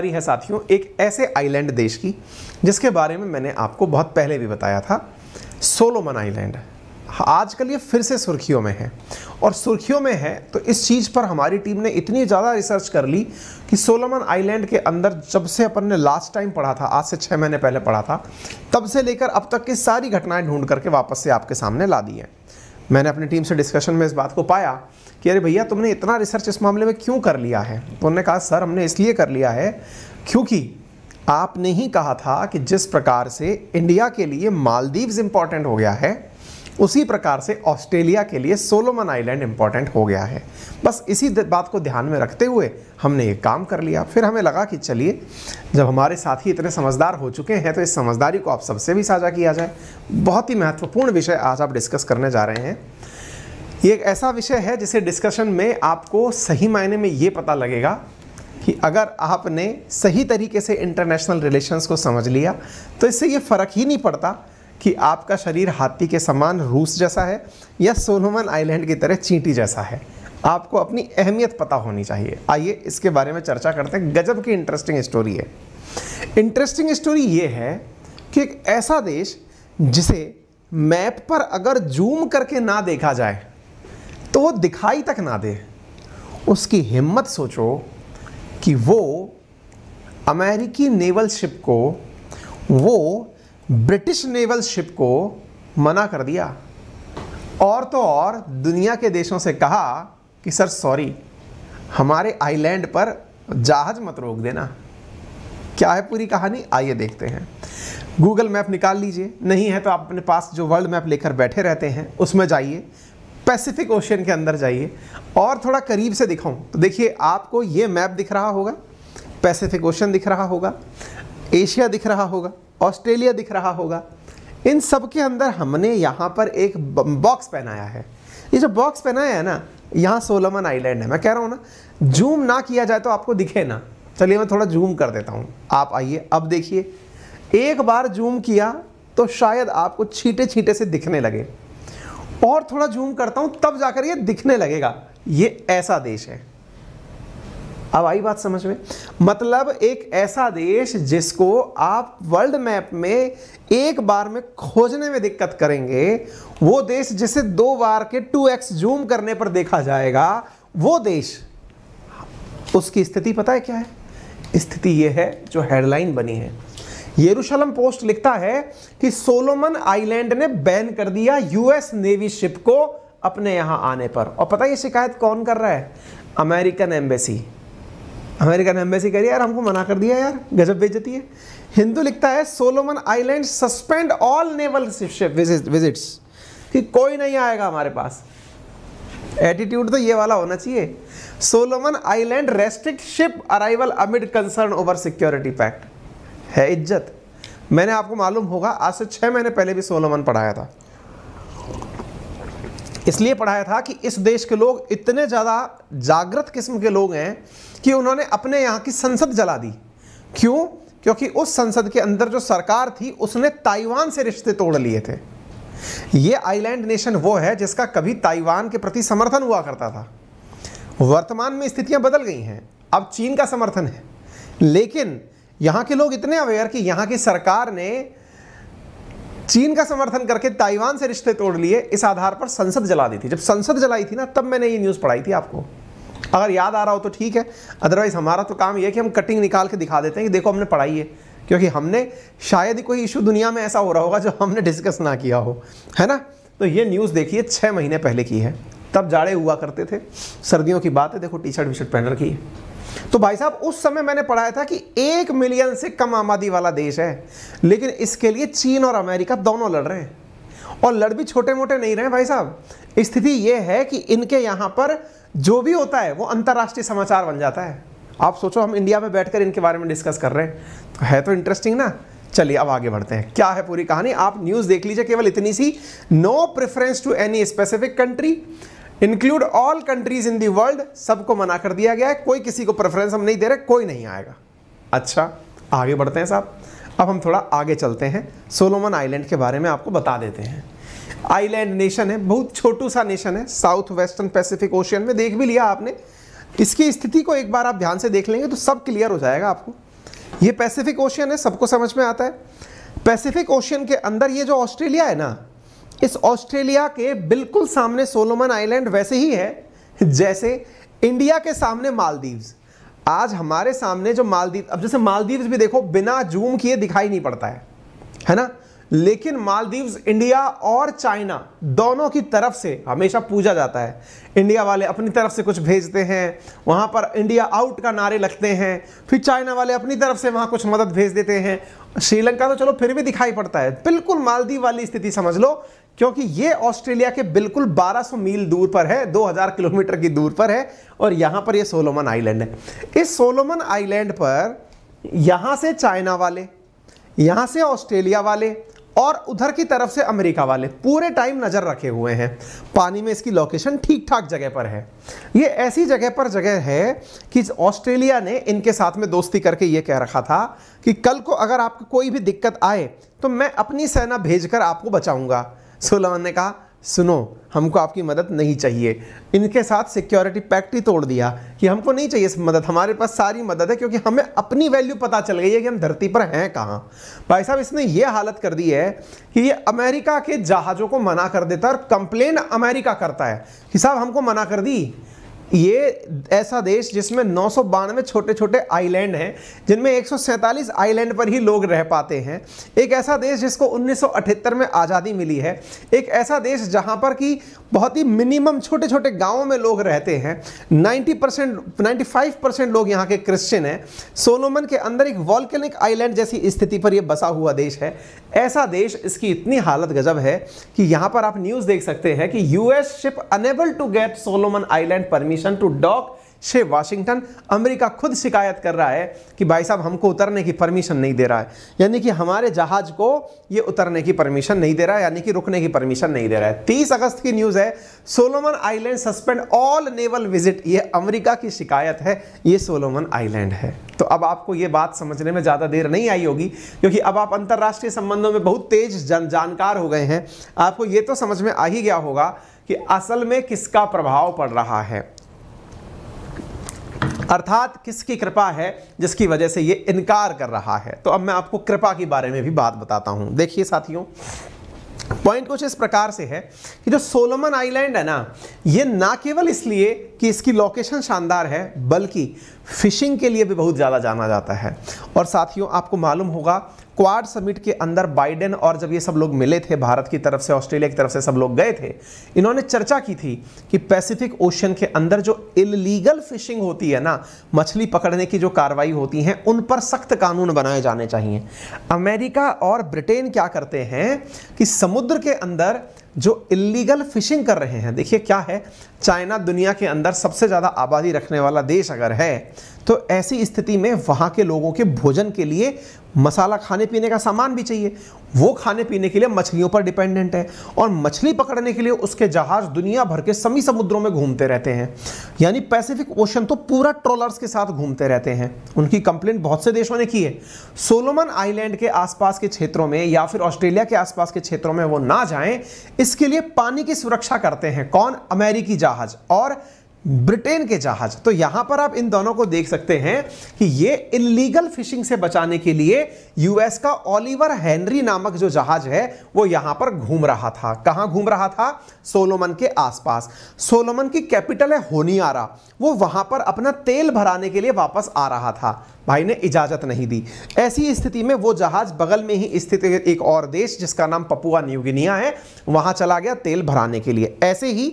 रही है साथियों एक ऐसे आइलैंड देश की जिसके बारे में मैंने आपको बहुत पहले भी बताया था सोलोमन आइलैंड आजकल ये फिर से सुर्खियों में है और सुर्खियों में है तो इस चीज़ पर हमारी टीम ने इतनी ज़्यादा रिसर्च कर ली कि सोलोमन आइलैंड के अंदर जब से अपन ने लास्ट टाइम पढ़ा था आज से छः महीने पहले पढ़ा था तब से लेकर अब तक की सारी घटनाएं ढूंढ करके वापस से आपके सामने ला दी हैं मैंने अपनी टीम से डिस्कशन में इस बात को पाया कि अरे भैया तुमने इतना रिसर्च इस मामले में क्यों कर लिया है तो उन्होंने कहा सर हमने इसलिए कर लिया है क्योंकि आपने ही कहा था कि जिस प्रकार से इंडिया के लिए मालदीव्स इंपॉर्टेंट हो गया है उसी प्रकार से ऑस्ट्रेलिया के लिए सोलोमन आइलैंड इम्पॉर्टेंट हो गया है बस इसी बात को ध्यान में रखते हुए हमने ये काम कर लिया फिर हमें लगा कि चलिए जब हमारे साथ ही इतने समझदार हो चुके हैं तो इस समझदारी को आप सबसे भी साझा किया जाए बहुत ही महत्वपूर्ण विषय आज आप डिस्कस करने जा रहे हैं ये एक ऐसा विषय है जिसे डिस्कशन में आपको सही मायने में ये पता लगेगा कि अगर आपने सही तरीके से इंटरनेशनल रिलेशंस को समझ लिया तो इससे ये फ़र्क ही नहीं पड़ता कि आपका शरीर हाथी के समान रूस जैसा है या सोलोमन आइलैंड की तरह चींटी जैसा है आपको अपनी अहमियत पता होनी चाहिए आइए इसके बारे में चर्चा करते हैं गजब की इंटरेस्टिंग स्टोरी है इंटरेस्टिंग स्टोरी ये है कि एक ऐसा देश जिसे मैप पर अगर जूम करके ना देखा जाए तो वो दिखाई तक ना दे उसकी हिम्मत सोचो कि वो अमेरिकी नेवल शिप को वो ब्रिटिश नेवल शिप को मना कर दिया और तो और दुनिया के देशों से कहा कि सर सॉरी हमारे आइलैंड पर जहाज मत रोक देना क्या है पूरी कहानी आइए देखते हैं गूगल मैप निकाल लीजिए नहीं है तो आप अपने पास जो वर्ल्ड मैप लेकर बैठे रहते हैं उसमें जाइए पैसिफिक ओशन के अंदर जाइए और थोड़ा करीब से दिखाऊं तो देखिए आपको ये मैप दिख रहा होगा पैसिफिक ओशन दिख रहा होगा एशिया दिख रहा होगा ऑस्ट्रेलिया दिख रहा होगा इन सब के अंदर हमने यहाँ पर एक बॉक्स पहनाया है ये जो बॉक्स पहनाया है ना यहाँ सोलोमन आइलैंड है मैं कह रहा हूँ ना जूम ना किया जाए तो आपको दिखे ना चलिए मैं थोड़ा जूम कर देता हूँ आप आइए अब देखिए एक बार जूम किया तो शायद आपको छीटे छीटे से दिखने लगे और थोड़ा जूम करता हूँ तब जाकर ये दिखने लगेगा ये ऐसा देश है अब आई बात समझ में मतलब एक ऐसा देश जिसको आप वर्ल्ड मैप में एक बार में खोजने में दिक्कत करेंगे वो देश जिसे दो बार के टू एक्स जूम करने पर देखा जाएगा वो देश उसकी स्थिति पता है क्या है स्थिति यह है जो हेडलाइन बनी है यरूशलम पोस्ट लिखता है कि सोलोमन आइलैंड ने बैन कर दिया यूएस नेवी शिप को अपने यहां आने पर और पता ये शिकायत कौन कर रहा है अमेरिकन एम्बेसी अमेरिकन एम्बेसी कह रही है यार हमको मना कर दिया यार गजब बेचती है हिंदू लिखता है Solomon island suspend all naval visits कि कोई नहीं आएगा हमारे पास एटीट्यूड तो ये वाला होना चाहिए Solomon island restrict ship arrival amid concern over security pact है इज्जत मैंने आपको मालूम होगा आज से छः महीने पहले भी सोलोमन पढ़ाया था इसलिए पढ़ाया था कि इस देश के लोग इतने ज़्यादा जागृत किस्म के लोग हैं कि उन्होंने अपने यहाँ की संसद जला दी क्यों क्योंकि उस संसद के अंदर जो सरकार थी उसने ताइवान से रिश्ते तोड़ लिए थे ये आइलैंड नेशन वो है जिसका कभी ताइवान के प्रति समर्थन हुआ करता था वर्तमान में स्थितियां बदल गई हैं अब चीन का समर्थन है लेकिन यहां के लोग इतने अवेयर कि यहां की सरकार ने चीन का समर्थन करके ताइवान से रिश्ते तोड़ लिए इस आधार पर संसद जला दी थी जब संसद जलाई थी ना तब मैंने ये न्यूज़ पढ़ाई थी आपको अगर याद आ रहा हो तो ठीक है अदरवाइज हमारा तो काम यह कि हम कटिंग निकाल के दिखा देते हैं कि देखो हमने पढ़ाई है क्योंकि हमने शायद ही कोई इशू दुनिया में ऐसा हो रहा होगा जो हमने डिस्कस ना किया हो है ना तो ये न्यूज़ देखिए छह महीने पहले की है तब जाड़े हुआ करते थे सर्दियों की बात है देखो टी शर्ट वी शर्ट पहन रखी है तो भाई साहब उस समय मैंने पढ़ाया था कि एक मिलियन से कम आबादी वाला देश है लेकिन इसके लिए चीन और अमेरिका दोनों लड़ रहे हैं और लड़ भी छोटे मोटे नहीं रहे भाई साहब स्थिति यह है कि इनके यहां पर जो भी होता है वो अंतर्राष्ट्रीय समाचार बन जाता है आप सोचो हम इंडिया में बैठकर इनके बारे में डिस्कस कर रहे हैं तो है तो इंटरेस्टिंग ना चलिए अब आगे बढ़ते हैं क्या है पूरी कहानी आप न्यूज़ देख लीजिए केवल इतनी सी no preference to any specific country include all countries in the world सबको मना कर दिया गया है कोई किसी को प्रेफरेंस हम नहीं दे रहे कोई नहीं आएगा अच्छा आगे बढ़ते हैं साहब अब हम थोड़ा आगे चलते हैं सोलोमन आइलैंड के बारे में आपको बता देते हैं आइलैंड नेशन है बहुत छोटू सा नेशन है साउथ वेस्टर्न पैसिफिक ओशियन में देख भी लिया आपने इसकी स्थिति को एक बार आप ध्यान से देख लेंगे तो सब क्लियर हो जाएगा आपको ये पैसिफिक ओशियन है सबको समझ में आता है पैसिफिक ओशियन के अंदर ये जो ऑस्ट्रेलिया है ना इस ऑस्ट्रेलिया के बिल्कुल सामने सोलोमन आइलैंड वैसे ही है जैसे इंडिया के सामने मालदीव्स आज हमारे सामने जो मालदीव अब जैसे मालदीव्स भी देखो बिना जूम किए दिखाई नहीं पड़ता है है ना लेकिन मालदीव्स इंडिया और चाइना दोनों की तरफ से हमेशा पूजा जाता है इंडिया वाले अपनी तरफ से कुछ भेजते हैं वहां पर इंडिया आउट का नारे लगते हैं फिर चाइना वाले अपनी तरफ से वहां कुछ मदद भेज देते हैं श्रीलंका तो चलो फिर भी दिखाई पड़ता है बिल्कुल मालदीव वाली स्थिति समझ लो क्योंकि ये ऑस्ट्रेलिया के बिल्कुल 1200 मील दूर पर है 2000 किलोमीटर की दूर पर है और यहाँ पर ये सोलोमन आइलैंड है इस सोलोमन आइलैंड पर यहाँ से चाइना वाले यहाँ से ऑस्ट्रेलिया वाले और उधर की तरफ से अमेरिका वाले पूरे टाइम नज़र रखे हुए हैं पानी में इसकी लोकेशन ठीक ठाक जगह पर है ये ऐसी जगह पर जगह है कि ऑस्ट्रेलिया ने इनके साथ में दोस्ती करके ये कह रखा था कि कल को अगर आपको कोई भी दिक्कत आए तो मैं अपनी सेना भेजकर आपको बचाऊंगा सोलोमन ने कहा सुनो हमको आपकी मदद नहीं चाहिए इनके साथ सिक्योरिटी पैक्ट ही तोड़ दिया कि हमको नहीं चाहिए मदद हमारे पास सारी मदद है क्योंकि हमें अपनी वैल्यू पता चल गई है कि हम धरती पर हैं कहाँ भाई साहब इसने ये हालत कर दी है कि ये अमेरिका के जहाज़ों को मना कर देता है और कंप्लेन अमेरिका करता है कि साहब हमको मना कर दी ये ऐसा देश जिसमें नौ सौ बानवे छोटे छोटे आइलैंड हैं जिनमें एक सौ आइलैंड पर ही लोग रह पाते हैं एक ऐसा देश जिसको उन्नीस सौ अठहत्तर में आज़ादी मिली है एक ऐसा देश जहां पर कि बहुत ही मिनिमम छोटे छोटे गांवों में लोग रहते हैं नाइन्टी परसेंट नाइन्टी परसेंट लोग यहाँ के क्रिश्चियन हैं सोलोमन के अंदर एक वॉल्केनिक आइलैंड जैसी स्थिति पर यह बसा हुआ देश है ऐसा देश इसकी इतनी हालत गजब है कि यहाँ पर आप न्यूज़ देख सकते हैं कि US ship unable to get Solomon island permit permission to dock से वाशिंगटन अमेरिका खुद शिकायत कर रहा है कि भाई साहब हमको उतरने की परमिशन नहीं दे रहा है यानी कि हमारे जहाज को ये उतरने की परमिशन नहीं दे रहा है यानी कि रुकने की परमिशन नहीं दे रहा है 30 अगस्त की न्यूज़ है Solomon island suspend all naval visit ये अमेरिका की शिकायत है ये सोलोमन आइलैंड है तो अब आपको ये बात समझने में ज़्यादा देर नहीं आई होगी क्योंकि अब आप अंतर्राष्ट्रीय संबंधों में बहुत तेज जन जानकार हो गए हैं आपको ये तो समझ में आ ही गया होगा कि असल में किसका प्रभाव पड़ रहा है अर्थात किसकी कृपा है जिसकी वजह से ये इनकार कर रहा है तो अब मैं आपको कृपा के बारे में भी बात बताता हूँ देखिए साथियों पॉइंट कुछ इस प्रकार से है कि जो सोलोमन आइलैंड है ना ये ना केवल इसलिए कि इसकी लोकेशन शानदार है बल्कि फिशिंग के लिए भी बहुत ज़्यादा जाना जाता है और साथियों आपको मालूम होगा क्वाड समिट के अंदर बाइडेन और जब ये सब लोग मिले थे भारत की तरफ से ऑस्ट्रेलिया की तरफ से सब लोग गए थे इन्होंने चर्चा की थी कि पैसिफिक ओशन के अंदर जो इलीगल फिशिंग होती है ना मछली पकड़ने की जो कार्रवाई होती है उन पर सख्त कानून बनाए जाने चाहिए अमेरिका और ब्रिटेन क्या करते हैं कि समुद्र समुद्र के अंदर जो इलीगल फिशिंग कर रहे हैं देखिए क्या है चाइना दुनिया के अंदर सबसे ज़्यादा आबादी रखने वाला देश अगर है तो ऐसी स्थिति में वहाँ के लोगों के भोजन के लिए मसाला खाने पीने का सामान भी चाहिए वो खाने पीने के लिए मछलियों पर डिपेंडेंट है और मछली पकड़ने के लिए उसके जहाज दुनिया भर के समी समुद्रों में घूमते रहते हैं यानी पैसिफिक ओशन तो पूरा ट्रोलर्स के साथ घूमते रहते हैं उनकी कंप्लेंट बहुत से देशों ने की है सोलोमन आइलैंड के आसपास के क्षेत्रों में या फिर ऑस्ट्रेलिया के आसपास के क्षेत्रों में वो ना जाएं इसके लिए पानी की सुरक्षा करते हैं कौन अमेरिकी जहाज जहाज और ब्रिटेन के जहाज तो यहां पर आप इन दोनों को देख सकते हैं कि ये इलीगल फिशिंग से बचाने के लिए यूएस का ओलिवर हेनरी नामक जो जहाज है वो यहां पर घूम रहा था कहां घूम रहा था सोलोमन के आसपास सोलोमन की कैपिटल है होनियारा वो वहां पर अपना तेल भराने के लिए वापस आ रहा था भाई ने इजाजत नहीं दी ऐसी स्थिति में वो जहाज बगल में ही स्थित एक और देश जिसका नाम पपुआ न्यूगिनिया है वहां चला गया तेल भराने के लिए ऐसे ही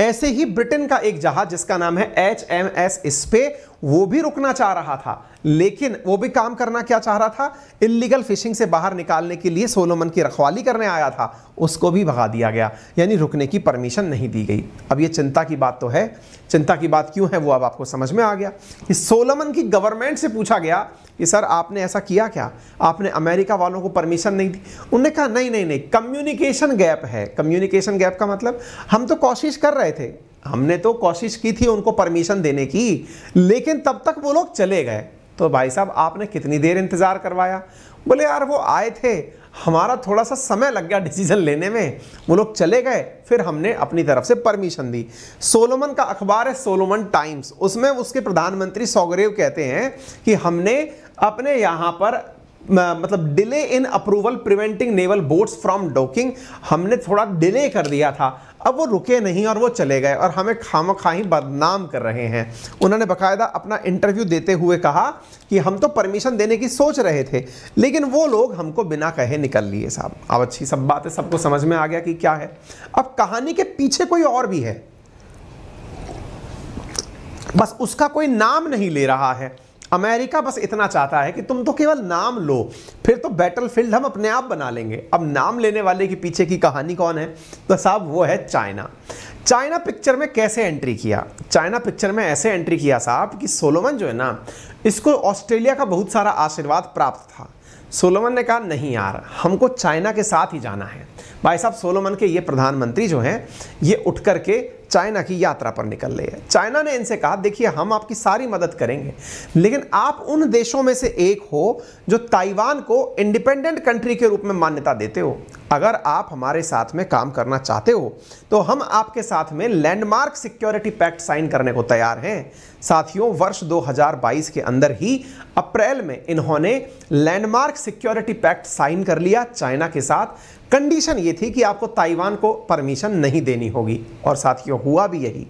ऐसे ही ब्रिटेन का एक जहाज जिसका नाम है एच एम एस स्पे वो भी रुकना चाह रहा था लेकिन वो भी काम करना क्या चाह रहा था इलीगल फिशिंग से बाहर निकालने के लिए सोलोमन की रखवाली करने आया था उसको भी भगा दिया गया यानी रुकने की परमिशन नहीं दी गई अब ये चिंता की बात तो है चिंता की बात क्यों है वो अब आपको समझ में आ गया कि सोलोमन की गवर्नमेंट से पूछा गया कि सर आपने ऐसा किया क्या आपने अमेरिका वालों को परमिशन नहीं दी उन्होंने कहा नहीं नहीं नहीं कम्युनिकेशन गैप है कम्युनिकेशन गैप का मतलब हम तो कोशिश कर रहे थे हमने तो कोशिश की थी उनको परमिशन देने की लेकिन तब तक वो लोग चले गए तो भाई साहब आपने कितनी देर इंतज़ार करवाया बोले यार वो आए थे हमारा थोड़ा सा समय लग गया डिसीजन लेने में वो लोग चले गए फिर हमने अपनी तरफ से परमिशन दी सोलोमन का अखबार है सोलोमन टाइम्स उसमें उसके प्रधानमंत्री सौगरेव कहते हैं कि हमने अपने यहाँ पर मतलब delay in approval preventing naval boats from docking हमने थोड़ा डिले कर दिया था अब वो रुके नहीं और वो चले गए और हमें खाम खा ही बदनाम कर रहे हैं उन्होंने बकायदा अपना इंटरव्यू देते हुए कहा कि हम तो परमिशन देने की सोच रहे थे लेकिन वो लोग हमको बिना कहे निकल लिए साहब अब अच्छी सब बात है सबको समझ में आ गया कि क्या है अब कहानी के पीछे कोई और भी है बस उसका कोई नाम नहीं ले रहा है अमेरिका बस इतना चाहता है कि तुम तो केवल नाम लो फिर तो बैटल फील्ड हम अपने आप बना लेंगे अब नाम लेने वाले के पीछे की कहानी कौन है तो साहब वो है चाइना चाइना पिक्चर में कैसे एंट्री किया चाइना पिक्चर में ऐसे एंट्री किया साहब कि सोलोमन जो है ना इसको ऑस्ट्रेलिया का बहुत सारा आशीर्वाद प्राप्त था सोलोमन ने कहा नहीं यार हमको चाइना के साथ ही जाना है भाई साहब सोलोमन के ये प्रधानमंत्री जो हैं ये उठ कर के चाइना की यात्रा पर निकल रहे हैं चाइना ने इनसे कहा देखिए हम आपकी सारी मदद करेंगे लेकिन आप उन देशों में से एक हो जो ताइवान को इंडिपेंडेंट कंट्री के रूप में मान्यता देते हो अगर आप हमारे साथ में काम करना चाहते हो तो हम आपके साथ में लैंडमार्क सिक्योरिटी पैक्ट साइन करने को तैयार हैं साथियों वर्ष 2022 के अंदर ही अप्रैल में इन्होंने लैंडमार्क सिक्योरिटी पैक्ट साइन कर लिया चाइना के साथ कंडीशन ये थी कि आपको ताइवान को परमिशन नहीं देनी होगी और साथियों हुआ भी यही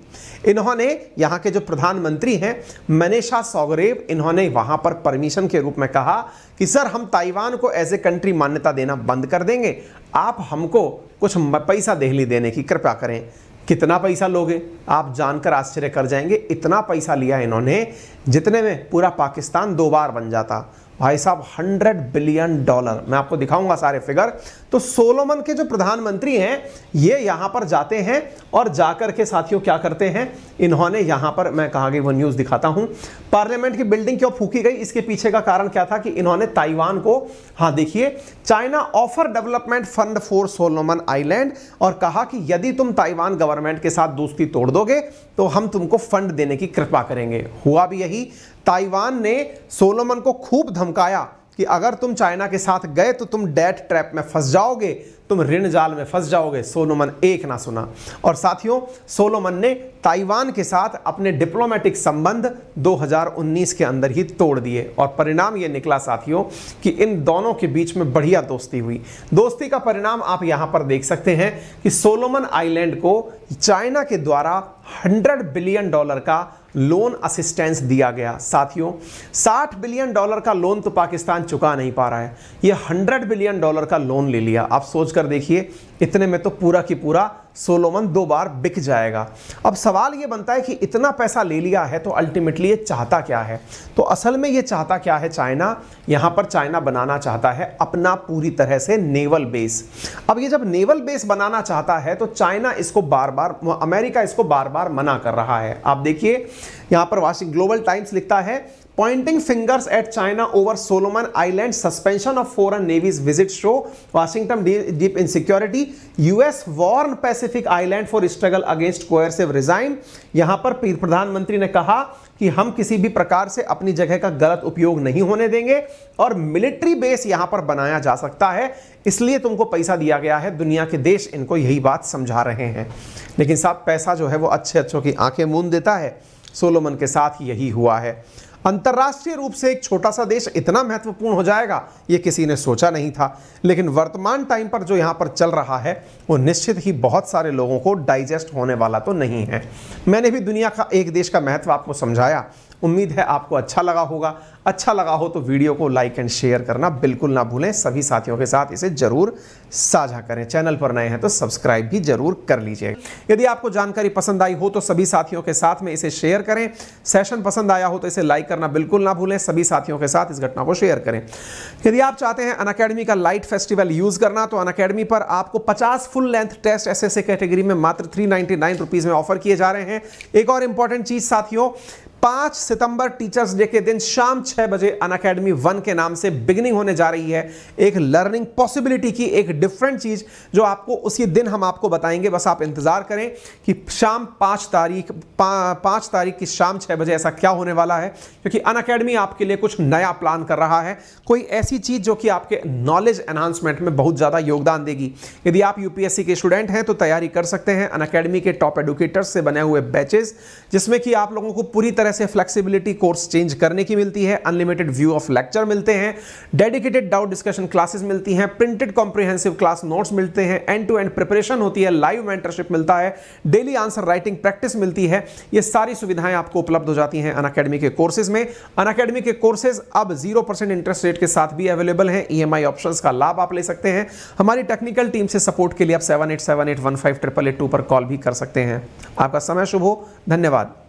इन्होंने यहाँ के जो प्रधानमंत्री हैं मनीषा सौगरेव इन्होंने वहाँ पर परमिशन के रूप में कहा कि सर हम ताइवान को एज ए कंट्री मान्यता देना बंद कर देंगे आप हमको कुछ पैसा दहली देने की कृपया करें कितना पैसा लोगे आप जानकर आश्चर्य कर जाएंगे इतना पैसा लिया इन्होंने जितने में पूरा पाकिस्तान दो बार बन जाता भाई साहब हंड्रेड बिलियन डॉलर मैं आपको दिखाऊंगा सारे फिगर तो सोलोमन के जो प्रधानमंत्री हैं ये यहां पर जाते हैं और जाकर के साथियों क्या करते हैं इन्होंने यहां पर मैं कहा गई वो न्यूज़ दिखाता हूं पार्लियामेंट की बिल्डिंग क्यों फूकी गई इसके पीछे का कारण क्या था कि इन्होंने ताइवान को हाँ देखिए China offer development fund for Solomon island और कहा कि यदि तुम ताइवान गवर्नमेंट के साथ दोस्ती तोड़ दोगे तो हम तुमको फंड देने की कृपा करेंगे हुआ भी यही ताइवान ने सोलोमन को खूब धमकाया कि अगर तुम चाइना के साथ गए तो तुम डेट ट्रैप में फंस जाओगे तुम ऋण जाल में फंस जाओगे सोलोमन एक ना सुना और साथियों सोलोमन ने ताइवान के साथ अपने डिप्लोमेटिक संबंध 2019 के अंदर ही तोड़ दिए और परिणाम ये निकला साथियों कि इन दोनों के बीच में बढ़िया दोस्ती हुई दोस्ती का परिणाम आप यहां पर देख सकते हैं कि सोलोमन आइलैंड को चाइना के द्वारा 100 बिलियन डॉलर का लोन असिस्टेंस दिया गया साथियों 60 बिलियन डॉलर का लोन तो पाकिस्तान चुका नहीं पा रहा है ये 100 बिलियन डॉलर का लोन ले लिया आप सोच कर देखिए इतने में तो पूरा की पूरा सोलोमन दो बार बिक जाएगा अब सवाल ये बनता है कि इतना पैसा ले लिया है तो अल्टीमेटली ये चाहता क्या है तो असल में ये चाहता क्या है चाइना यहाँ पर चाइना बनाना चाहता है अपना पूरी तरह से नेवल बेस अब ये जब नेवल बेस बनाना चाहता है तो चाइना इसको बार बार अमेरिका इसको बार बार मना कर रहा है आप देखिए यहां पर वाशिंग ग्लोबल टाइम्स लिखता है pointing fingers at China over Solomon island suspension of foreign navies visit show Washington deep insecurity US warn Pacific island for struggle against coercive regime यहां पर प्रधानमंत्री ने कहा कि हम किसी भी प्रकार से अपनी जगह का गलत उपयोग नहीं होने देंगे और मिलिट्री बेस यहां पर बनाया जा सकता है इसलिए तुमको पैसा दिया गया है दुनिया के देश इनको यही बात समझा रहे हैं लेकिन साहब पैसा जो है वो अच्छे अच्छों की आंखें मूंद देता है सोलोमन के साथ यही हुआ है अंतर्राष्ट्रीय रूप से एक छोटा सा देश इतना महत्वपूर्ण हो जाएगा ये किसी ने सोचा नहीं था लेकिन वर्तमान टाइम पर जो यहाँ पर चल रहा है वो निश्चित ही बहुत सारे लोगों को डाइजेस्ट होने वाला तो नहीं है मैंने भी दुनिया का एक देश का महत्व आपको समझाया उम्मीद है आपको अच्छा लगा होगा अच्छा लगा हो तो वीडियो को लाइक एंड शेयर करना बिल्कुल ना भूलें सभी साथियों के साथ इसे जरूर साझा करें चैनल पर नए हैं तो सब्सक्राइब भी जरूर कर लीजिए यदि आपको जानकारी पसंद आई हो तो सभी साथियों के साथ में इसे शेयर करें सेशन पसंद आया हो तो इसे लाइक करना बिल्कुल ना भूलें सभी साथियों के साथ इस घटना को शेयर करें यदि आप चाहते हैं अन अकेडमी का लाइट फेस्टिवल यूज करना तो अन अकेडमी पर आपको पचास full length test S category में मात्र थ्री नाइनटी में ऑफर किए जा रहे हैं एक और इंपॉर्टेंट चीज साथियों पांच सितंबर टीचर्स डे के दिन शाम छह बजे अन अकेडमी वन के नाम से बिगनिंग होने जा रही है एक लर्निंग पॉसिबिलिटी की एक डिफरेंट चीज जो आपको उसी दिन हम आपको बताएंगे बस आप इंतजार करें कि शाम पांच तारीख पा, पांच तारीख की शाम छह बजे ऐसा क्या होने वाला है क्योंकि अन अकेडमी आपके लिए कुछ नया प्लान कर रहा है कोई ऐसी चीज जो कि आपके नॉलेज एनहांसमेंट में बहुत ज्यादा योगदान देगी यदि आप यूपीएससी के स्टूडेंट हैं तो तैयारी कर सकते हैं अन अकेडमी के टॉप एडुकेटर्स से बने हुए बैचेस जिसमें कि आप लोगों को पूरी तरह से फ्लेक्सिबिलिटी कोर्स चेंज करने की मिलती है अनलिमिटेड व्यू ऑफ लेक्चर मिलते हैं डेडिकेटेड डाउट डिस्कशन क्लासेस मिलती हैं प्रिंटेड कॉम्प्रिहेंसिव क्लास नोट्स मिलते हैं एंड टू एंड प्रिपरेशन होती है लाइव मेंटरशिप मिलता है डेली आंसर राइटिंग प्रैक्टिस मिलती है ये सारी सुविधाएं आपको उपलब्ध हो जाती हैं अन के कोर्सेज में अन के कोर्सेज अब जीरो इंटरेस्ट रेट के साथ भी अवेलेबल है ई ऑप्शंस का लाभ आप ले सकते हैं हमारी टेक्निकल टीम से सपोर्ट के लिए आप सेवन पर कॉल भी कर सकते हैं आपका समय शुभ हो धन्यवाद